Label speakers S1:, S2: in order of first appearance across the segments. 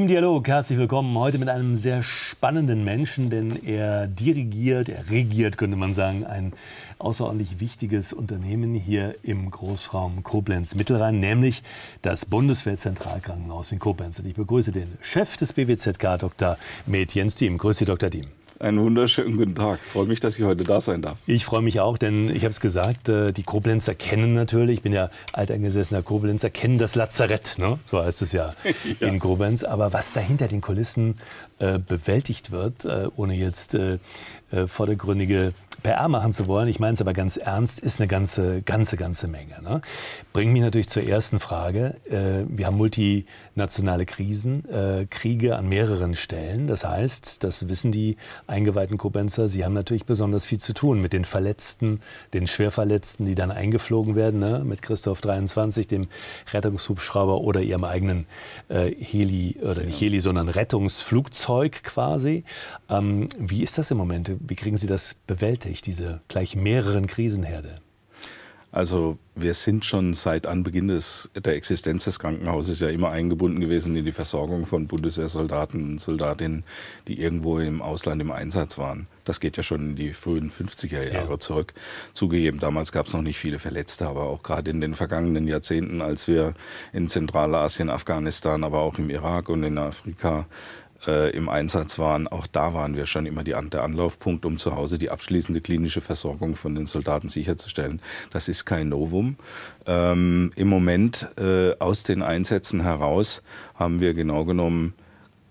S1: Im Dialog, herzlich willkommen. Heute mit einem sehr spannenden Menschen, denn er dirigiert, er regiert, könnte man sagen, ein außerordentlich wichtiges Unternehmen hier im Großraum Koblenz-Mittelrhein, nämlich das Bundeswehr in Koblenz. Und ich begrüße den Chef des BWZK, Dr. Med Jens Diem. Grüße, Dr. Diem.
S2: Einen wunderschönen guten Tag. freue mich, dass ich heute da sein
S1: darf. Ich freue mich auch, denn ich habe es gesagt, äh, die Koblenzer kennen natürlich, ich bin ja alteingesessener Koblenzer, kennen das Lazarett, ne? so heißt es ja, ja, in Koblenz. Aber was da hinter den Kulissen äh, bewältigt wird, äh, ohne jetzt äh, äh vordergründige PR machen zu wollen, ich meine es aber ganz ernst, ist eine ganze, ganze, ganze Menge. Ne? Bringt mich natürlich zur ersten Frage. Äh, wir haben multinationale Krisen, äh, Kriege an mehreren Stellen. Das heißt, das wissen die eingeweihten Kobenzer, sie haben natürlich besonders viel zu tun mit den Verletzten, den Schwerverletzten, die dann eingeflogen werden, ne? mit Christoph 23, dem Rettungshubschrauber oder ihrem eigenen äh, Heli, oder nicht genau. Heli, sondern Rettungsflugzeug quasi. Ähm, wie ist das im Moment? Wie kriegen Sie das bewältigt? bewältigt, diese gleich mehreren Krisenherde?
S2: Also wir sind schon seit Anbeginn des, der Existenz des Krankenhauses ja immer eingebunden gewesen in die Versorgung von Bundeswehrsoldaten und Soldatinnen, die irgendwo im Ausland im Einsatz waren. Das geht ja schon in die frühen 50er Jahre ja. zurück. Zugegeben, damals gab es noch nicht viele Verletzte, aber auch gerade in den vergangenen Jahrzehnten, als wir in Zentralasien, Afghanistan, aber auch im Irak und in Afrika äh, im Einsatz waren, auch da waren wir schon immer die, der Anlaufpunkt, um zu Hause die abschließende klinische Versorgung von den Soldaten sicherzustellen. Das ist kein Novum. Ähm, Im Moment äh, aus den Einsätzen heraus haben wir genau genommen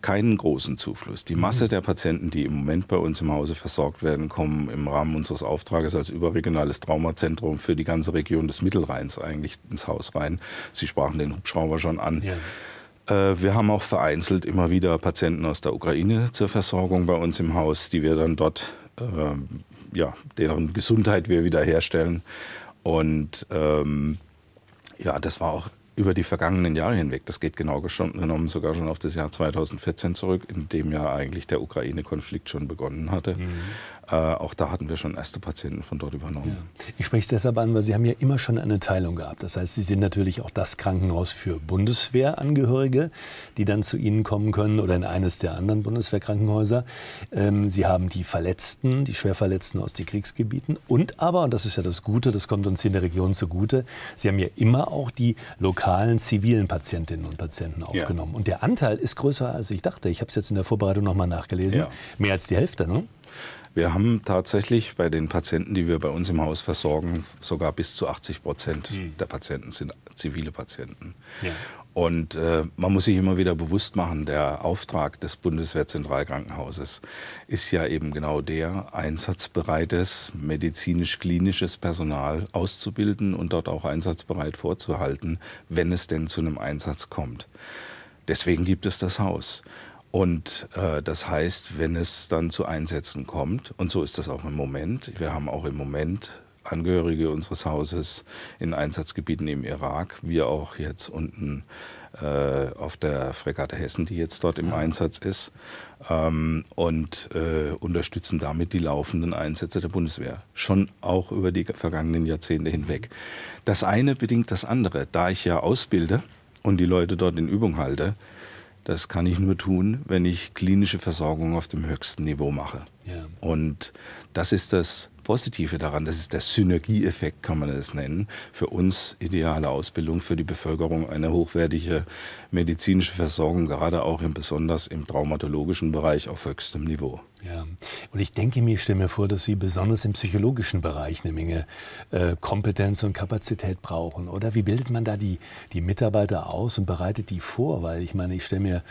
S2: keinen großen Zufluss. Die Masse mhm. der Patienten, die im Moment bei uns im Hause versorgt werden, kommen im Rahmen unseres Auftrages als überregionales Traumazentrum für die ganze Region des Mittelrheins eigentlich ins Haus rein. Sie sprachen den Hubschrauber schon an. Ja. Äh, wir haben auch vereinzelt immer wieder Patienten aus der Ukraine zur Versorgung bei uns im Haus, die wir dann dort, äh, ja, deren Gesundheit wir wiederherstellen. Und ähm, ja, das war auch über die vergangenen Jahre hinweg. Das geht genau genommen sogar schon auf das Jahr 2014 zurück, in dem ja eigentlich der Ukraine-Konflikt schon begonnen hatte. Mhm. Äh, auch da hatten wir schon erste
S1: Patienten von dort übernommen. Ja. Ich spreche es deshalb an, weil Sie haben ja immer schon eine Teilung gehabt. Das heißt, Sie sind natürlich auch das Krankenhaus für Bundeswehrangehörige, die dann zu Ihnen kommen können oder in eines der anderen Bundeswehrkrankenhäuser. Ähm, Sie haben die Verletzten, die Schwerverletzten aus den Kriegsgebieten und aber, und das ist ja das Gute, das kommt uns hier in der Region zugute, Sie haben ja immer auch die lokalen lokalen zivilen Patientinnen und Patienten aufgenommen. Ja. Und der Anteil ist größer, als ich dachte. Ich habe es jetzt in der Vorbereitung nochmal nachgelesen. Ja.
S2: Mehr als die Hälfte, ne? Wir haben tatsächlich bei den Patienten, die wir bei uns im Haus versorgen, sogar bis zu 80 Prozent mhm. der Patienten sind zivile Patienten. Ja. Und äh, man muss sich immer wieder bewusst machen, der Auftrag des Bundeswehrzentralkrankenhauses ist ja eben genau der, einsatzbereites medizinisch-klinisches Personal auszubilden und dort auch einsatzbereit vorzuhalten, wenn es denn zu einem Einsatz kommt. Deswegen gibt es das Haus. Und äh, das heißt, wenn es dann zu Einsätzen kommt, und so ist das auch im Moment, wir haben auch im Moment Angehörige unseres Hauses in Einsatzgebieten im Irak, wir auch jetzt unten äh, auf der Fregatte Hessen, die jetzt dort im ja. Einsatz ist, ähm, und äh, unterstützen damit die laufenden Einsätze der Bundeswehr, schon auch über die vergangenen Jahrzehnte hinweg. Das eine bedingt das andere. Da ich ja ausbilde und die Leute dort in Übung halte, das kann ich nur tun, wenn ich klinische Versorgung auf dem höchsten Niveau mache. Ja. Und das ist das Positive daran, das ist der Synergieeffekt, kann man das nennen. Für uns ideale Ausbildung, für die Bevölkerung eine hochwertige medizinische Versorgung, gerade auch im, besonders im traumatologischen Bereich auf höchstem Niveau.
S1: Ja, und ich denke mir, ich stelle mir vor, dass Sie besonders im psychologischen Bereich eine Menge äh, Kompetenz und Kapazität brauchen, oder? Wie bildet man da die, die Mitarbeiter aus und bereitet die vor? Weil ich meine, ich stelle mir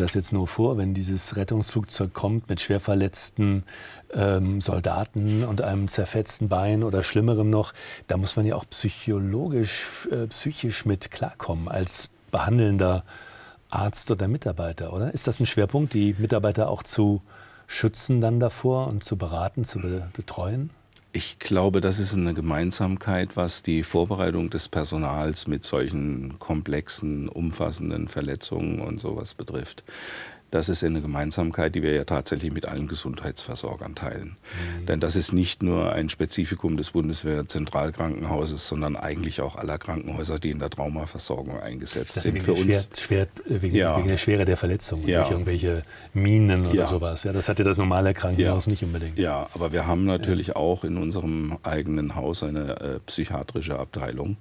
S1: das jetzt nur vor, wenn dieses Rettungsflugzeug kommt mit schwerverletzten ähm, Soldaten und einem zerfetzten Bein oder schlimmerem noch, da muss man ja auch psychologisch, äh, psychisch mit klarkommen als behandelnder Arzt oder Mitarbeiter, oder? Ist das ein Schwerpunkt, die Mitarbeiter auch zu schützen dann davor und zu beraten, zu betreuen?
S2: Ich glaube, das ist eine Gemeinsamkeit, was die Vorbereitung des Personals mit solchen komplexen, umfassenden Verletzungen und sowas betrifft das ist eine Gemeinsamkeit, die wir ja tatsächlich mit allen Gesundheitsversorgern teilen. Mhm. Denn das ist nicht nur ein Spezifikum des Bundeswehrzentralkrankenhauses, sondern eigentlich auch aller Krankenhäuser, die in der
S1: Traumaversorgung eingesetzt das sind. Für uns schwer, äh, wegen, ja. wegen, der Schwere der Verletzung, ja. durch irgendwelche Minen oder ja. sowas. Ja, das hatte das normale Krankenhaus nicht unbedingt.
S2: Ja, aber wir haben natürlich auch in unserem eigenen Haus eine äh, psychiatrische Abteilung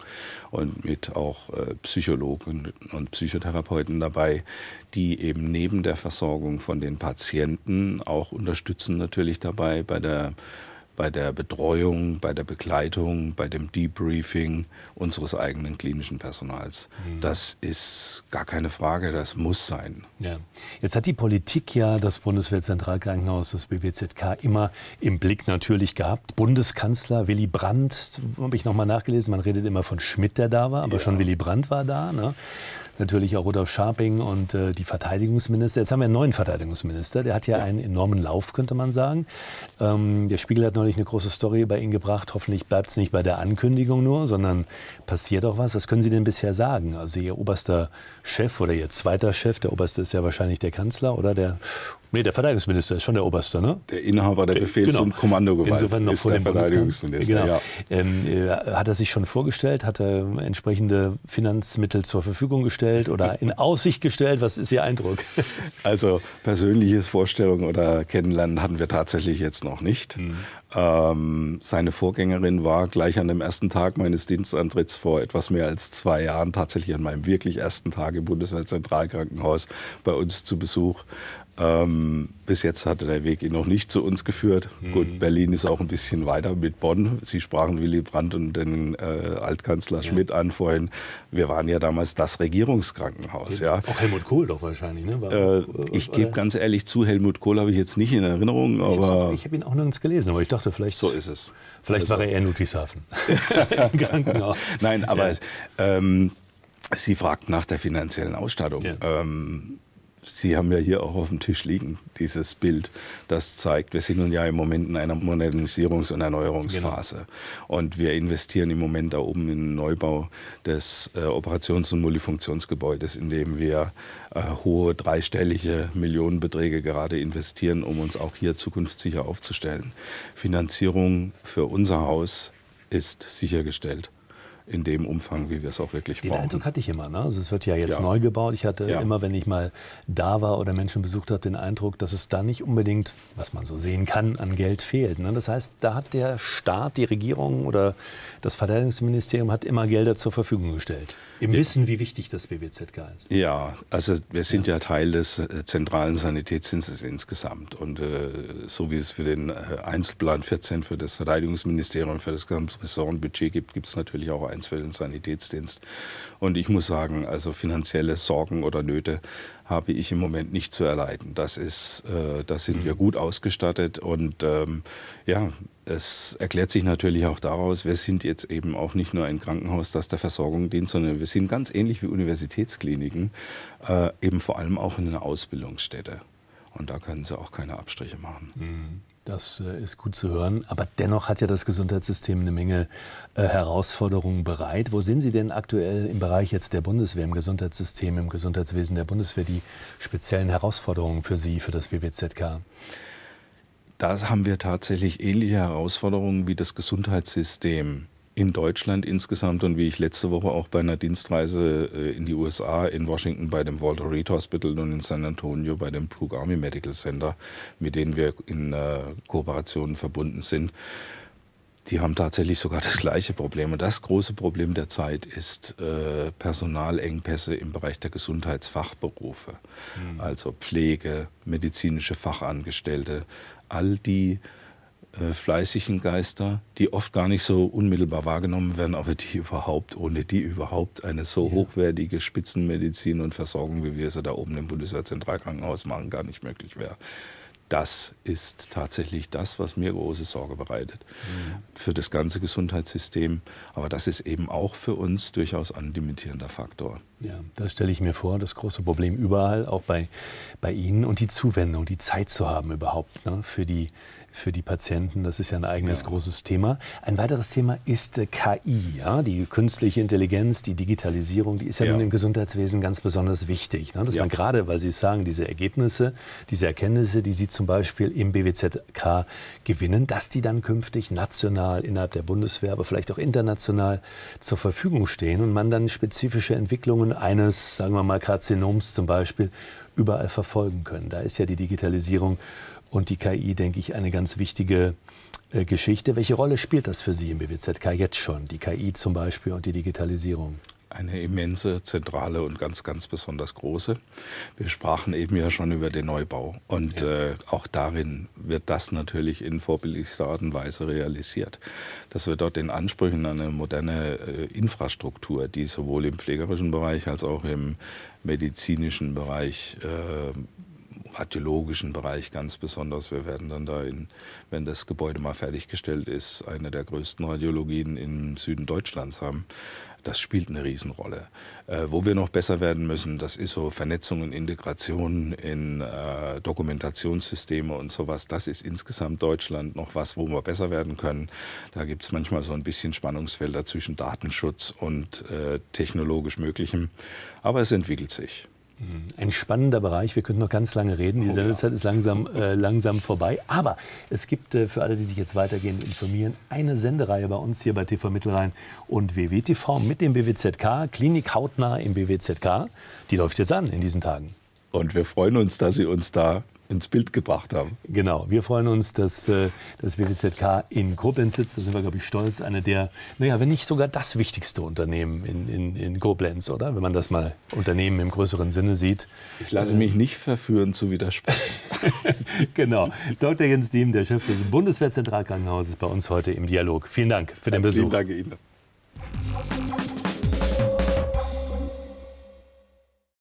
S2: und mit auch äh, Psychologen und Psychotherapeuten dabei, die eben neben der Versorgung von den Patienten, auch unterstützen natürlich dabei bei der bei der Betreuung, bei der Begleitung, bei dem Debriefing unseres eigenen klinischen Personals. Mhm. Das ist gar keine Frage, das muss sein.
S1: Ja. Jetzt hat die Politik ja das Bundeswehrzentralkrankenhaus, das BWZK, immer im Blick natürlich gehabt. Bundeskanzler Willy Brandt, habe ich nochmal nachgelesen, man redet immer von Schmidt, der da war, aber ja. schon Willy Brandt war da. Ne? natürlich auch Rudolf Scharping und äh, die Verteidigungsminister. Jetzt haben wir einen neuen Verteidigungsminister, der hat ja, ja. einen enormen Lauf, könnte man sagen. Ähm, der Spiegel hat neulich eine große Story bei Ihnen gebracht. Hoffentlich bleibt es nicht bei der Ankündigung nur, sondern passiert auch was. Was können Sie denn bisher sagen? Also Ihr oberster Chef oder Ihr zweiter Chef, der oberste ist ja wahrscheinlich der Kanzler oder der Nee, der Verteidigungsminister ist schon der Oberste, ne?
S2: Der Inhaber der äh, Befehls- genau. und Kommandogewalt Insofern noch ist vor der Verteidigungsminister. Genau. Ja.
S1: Ähm, äh, hat er sich schon vorgestellt? Hat er äh, entsprechende Finanzmittel zur Verfügung gestellt? gestellt oder in Aussicht gestellt? Was ist Ihr Eindruck? Also
S2: persönliches Vorstellung oder Kennenlernen hatten wir tatsächlich jetzt noch nicht. Mhm. Ähm, seine Vorgängerin war gleich an dem ersten Tag meines Dienstantritts vor etwas mehr als zwei Jahren tatsächlich an meinem wirklich ersten Tag im Bundeswehrzentralkrankenhaus bei uns zu Besuch. Ähm, bis jetzt hatte der Weg ihn noch nicht zu uns geführt. Mhm. Gut, Berlin ist auch ein bisschen weiter mit Bonn. Sie sprachen Willy Brandt und den äh, Altkanzler ja. Schmidt an vorhin. Wir waren ja damals das Regierungskrankenhaus. Ja. Auch
S1: Helmut Kohl doch wahrscheinlich. Ne? War, äh, äh ich gebe
S2: ganz ehrlich zu, Helmut Kohl habe ich jetzt nicht in Erinnerung. Ich, aber ich habe ihn auch nirgends gelesen, aber ich dachte vielleicht. So ist es.
S1: Vielleicht also. war er eher in Ludwigshafen
S2: im Krankenhaus. Nein, aber ja. es, ähm, Sie fragt nach der finanziellen Ausstattung. Ja. Ähm, Sie haben ja hier auch auf dem Tisch liegen, dieses Bild, das zeigt, wir sind nun ja im Moment in einer Modernisierungs- und Erneuerungsphase. Genau. Und wir investieren im Moment da oben in den Neubau des äh, Operations- und Multifunktionsgebäudes, in dem wir äh, hohe dreistellige Millionenbeträge gerade investieren, um uns auch hier zukunftssicher aufzustellen. Finanzierung für unser Haus ist sichergestellt in dem Umfang, wie wir es auch wirklich Den brauchen. Den Eindruck hatte
S1: ich immer. Ne? Also es wird ja jetzt ja. neu gebaut. Ich hatte ja. immer, wenn ich mal da war oder Menschen besucht habe, den Eindruck, dass es da nicht unbedingt, was man so sehen kann, an Geld fehlt. Ne? Das heißt, da hat der Staat, die Regierung oder das Verteidigungsministerium hat immer Gelder zur Verfügung gestellt. Im ja. Wissen, wie wichtig das BWZK ist.
S2: Ja, also wir sind ja, Teil des äh, zentralen Sanitätsdienstes insgesamt. Und äh, so wie es für den äh, Einzelplan 14 für das Verteidigungsministerium, und für das gesamte Ressortbudget gibt, gibt es natürlich auch Vereins für den Sanitätsdienst. Und ich muss sagen, also finanzielle Sorgen oder Nöte habe ich im Moment nicht zu erleiden. Das ist, äh, da sind wir gut ausgestattet und ähm, ja, es erklärt sich natürlich auch daraus, wir sind jetzt eben auch nicht nur ein Krankenhaus, das der Versorgung dient, sondern wir sind ganz ähnlich wie Universitätskliniken äh, eben vor allem auch in einer Ausbildungsstätte.
S1: Und da können sie auch keine Abstriche machen. Mhm. Das äh, ist gut zu hören. Aber dennoch hat ja das Gesundheitssystem eine Menge äh, Herausforderungen bereit. Wo sind Sie denn aktuell im Bereich jetzt der Bundeswehr, im Gesundheitssystem, im Gesundheitswesen der Bundeswehr, die speziellen Herausforderungen für Sie, für das BWZK? Da haben wir tatsächlich ähnliche Herausforderungen
S2: wie das Gesundheitssystem in Deutschland insgesamt und wie ich letzte Woche auch bei einer Dienstreise äh, in die USA, in Washington bei dem Walter Reed Hospital und in San Antonio bei dem Brooke Army Medical Center, mit denen wir in äh, Kooperationen verbunden sind, die haben tatsächlich sogar das gleiche Problem. Und das große Problem der Zeit ist äh, Personalengpässe im Bereich der Gesundheitsfachberufe. Mhm. Also Pflege, medizinische Fachangestellte, all die äh, fleißigen Geister, die oft gar nicht so unmittelbar wahrgenommen werden, aber die überhaupt, ohne die überhaupt eine so ja. hochwertige Spitzenmedizin und Versorgung, wie wir sie da oben im Bundeswehrzentralkrankenhaus machen, gar nicht möglich wäre. Das ist tatsächlich das, was mir große Sorge bereitet mhm. für das ganze Gesundheitssystem. Aber das ist eben auch für uns durchaus ein limitierender
S1: Faktor. Ja, das stelle ich mir vor, das große Problem überall, auch bei, bei Ihnen und die Zuwendung, die Zeit zu haben überhaupt ne, für die für die Patienten. Das ist ja ein eigenes ja. großes Thema. Ein weiteres Thema ist äh, KI, ja? die künstliche Intelligenz, die Digitalisierung. Die ist ja, ja. nun im Gesundheitswesen ganz besonders wichtig. Ne? Dass ja. man gerade, weil Sie sagen, diese Ergebnisse, diese Erkenntnisse, die Sie zum Beispiel im BWZK gewinnen, dass die dann künftig national innerhalb der Bundeswehr, aber vielleicht auch international zur Verfügung stehen und man dann spezifische Entwicklungen eines, sagen wir mal, Karzinoms zum Beispiel überall verfolgen können. Da ist ja die Digitalisierung und die KI, denke ich, eine ganz wichtige äh, Geschichte. Welche Rolle spielt das für Sie im BWZK jetzt schon, die KI zum Beispiel und die Digitalisierung? Eine
S2: immense, zentrale und ganz, ganz besonders große. Wir sprachen eben ja schon über den Neubau und ja. äh, auch darin wird das natürlich in vorbildlichster Art und Weise realisiert, dass wir dort den Ansprüchen an eine moderne äh, Infrastruktur, die sowohl im pflegerischen Bereich als auch im medizinischen Bereich äh, radiologischen Bereich ganz besonders. Wir werden dann da, in, wenn das Gebäude mal fertiggestellt ist, eine der größten Radiologien im Süden Deutschlands haben. Das spielt eine Riesenrolle. Äh, wo wir noch besser werden müssen, das ist so Vernetzung und Integration in äh, Dokumentationssysteme und sowas. Das ist insgesamt Deutschland noch was, wo wir besser werden können. Da gibt es manchmal so ein bisschen Spannungsfelder zwischen Datenschutz und äh, technologisch
S1: Möglichem. Aber es entwickelt sich. Hm, ein spannender Bereich. Wir könnten noch ganz lange reden. Die oh, Sendezeit ja. ist langsam, äh, langsam vorbei. Aber es gibt äh, für alle, die sich jetzt weitergehend informieren, eine Sendereihe bei uns hier bei TV Mittelrhein und WWTV mit dem BWZK. Klinik hautnah im BWZK. Die läuft jetzt an in diesen Tagen. Und wir freuen uns, dass Sie uns da ins Bild gebracht haben. Genau, wir freuen uns, dass äh, das WWZK in Koblenz sitzt. Da sind wir, glaube ich, stolz. Einer der, naja, wenn nicht sogar das wichtigste Unternehmen in, in, in Koblenz, oder? Wenn man das mal Unternehmen im größeren Sinne sieht. Ich lasse mich ähm, nicht verführen zu widersprechen. genau. Dr. Jens Diem, der Chef des Bundeswehrzentralkrankenhauses, bei uns heute im Dialog. Vielen Dank für den Besuch. Vielen Dank Ihnen.